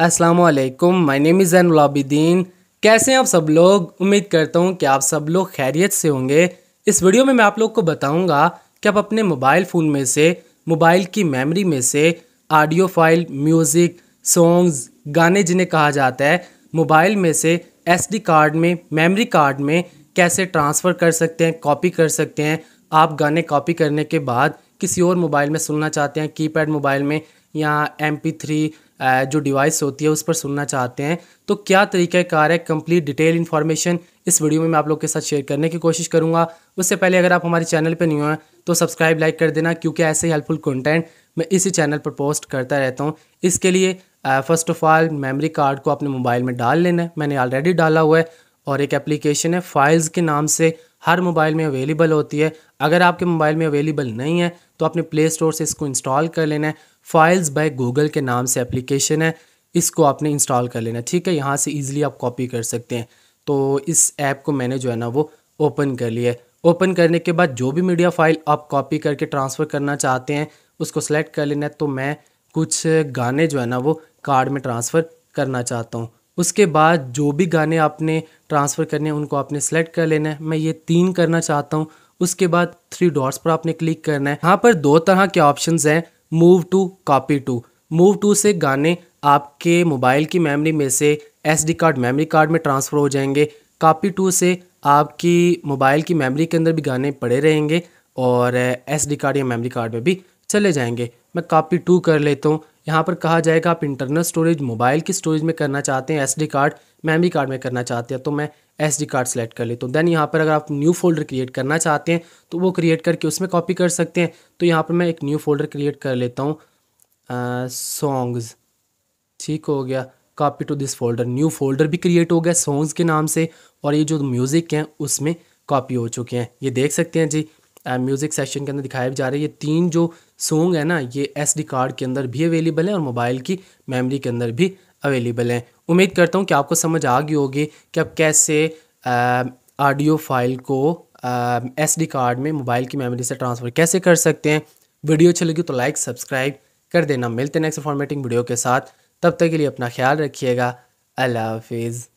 वालेकुम my name is एन आबिदीन कैसे हैं आप सब लोग उम्मीद करता हूँ कि आप सब लोग खैरियत से होंगे इस वीडियो में मैं आप लोग को बताऊँगा कि आप अपने मोबाइल फ़ोन में से मोबाइल की मेमोरी में से ऑडियो फाइल म्यूज़िक सॉन्ग्स गाने जिन्हें कहा जाता है मोबाइल में से डी कार्ड में मेमोरी कार्ड में कैसे ट्रांसफ़र कर सकते हैं कॉपी कर सकते हैं आप गाने कॉपी करने के बाद किसी और मोबाइल में सुनना चाहते हैं कीपैड मोबाइल में या एम पी थ्री जो डिवाइस होती है उस पर सुनना चाहते हैं तो क्या तरीक़ाकार है कंप्लीट डिटेल इन्फॉर्मेशन इस वीडियो में मैं आप लोग के साथ शेयर करने की कोशिश करूँगा उससे पहले अगर आप हमारे चैनल पर न्यू हैं तो सब्सक्राइब लाइक कर देना क्योंकि ऐसे हेल्पफुल कंटेंट मैं इसी चैनल पर पोस्ट करता रहता हूँ इसके लिए first of all memory card को अपने मोबाइल में डाल लेना है मैंने ऑलरेडी डाला हुआ है और एक एप्लीकेशन है फाइल्स के नाम से हर मोबाइल में अवेलेबल होती है अगर आपके मोबाइल में अवेलेबल नहीं है तो अपने प्ले स्टोर से इसको इंस्टॉल कर लेना है फाइल्स बाय गूगल के नाम से एप्लीकेशन है इसको आपने इंस्टॉल कर लेना ठीक है यहाँ से ईजिली आप कॉपी कर सकते हैं तो इस ऐप को मैंने जो है ना वो ओपन कर लिया है ओपन करने के बाद जो भी मीडिया फाइल आप कॉपी करके ट्रांसफ़र करना चाहते हैं उसको सेलेक्ट कर लेना है तो मैं कुछ गाने जो है ना वो कार्ड में ट्रांसफ़र करना चाहता हूँ उसके बाद जो भी गाने आपने ट्रांसफ़र करने हैं उनको आपने सेलेक्ट कर लेना है मैं ये तीन करना चाहता हूँ उसके बाद थ्री डॉट्स पर आपने क्लिक करना है यहाँ पर दो तरह के ऑप्शन हैं move to copy to move to से गाने आपके मोबाइल की मेमोरी में से डी कार्ड मेमोरी कार्ड में ट्रांसफ़र हो जाएंगे कॉपी टू से आपकी मोबाइल की मेमोरी के अंदर भी गाने पड़े रहेंगे और डी कार्ड या मेमोरी कार्ड में भी चले जाएंगे मैं कॉपी टू कर लेता हूँ यहाँ पर कहा जाएगा आप इंटरनल स्टोरेज मोबाइल की स्टोरेज में करना चाहते हैं एस कार्ड मेमरी कार्ड में करना चाहते हैं तो मैं एस कार्ड सेलेक्ट कर लेता हूँ देन यहाँ पर अगर आप न्यू फोल्डर क्रिएट करना चाहते हैं तो वो क्रिएट करके उसमें कॉपी कर सकते हैं तो यहाँ पर मैं एक न्यू फोल्डर क्रिएट कर लेता हूँ सॉन्ग्स ठीक हो गया copy to this folder new folder भी क्रिएट हो गया सॉन्ग्स के नाम से और ये जो म्यूज़िक हैं उसमें कॉपी हो चुके हैं ये देख सकते हैं जी म्यूज़िक सेशन के अंदर दिखाया भी जा रहा है ये तीन जो सॉन्ग है ना ये एस कार्ड के अंदर भी अवेलेबल है और मोबाइल की मेमोरी के अंदर भी अवेलेबल हैं उम्मीद करता हूँ कि आपको समझ आ गई होगी कि आप कैसे ऑडियो फाइल को एस कार्ड में मोबाइल की मेमोरी से ट्रांसफ़र कैसे कर सकते हैं वीडियो अच्छी लगी तो लाइक सब्सक्राइब कर देना मिलते नेक्स्ट फॉर्मेटिंग वीडियो के साथ तब तक के लिए अपना ख्याल रखिएगा अल्लाह हाफिज़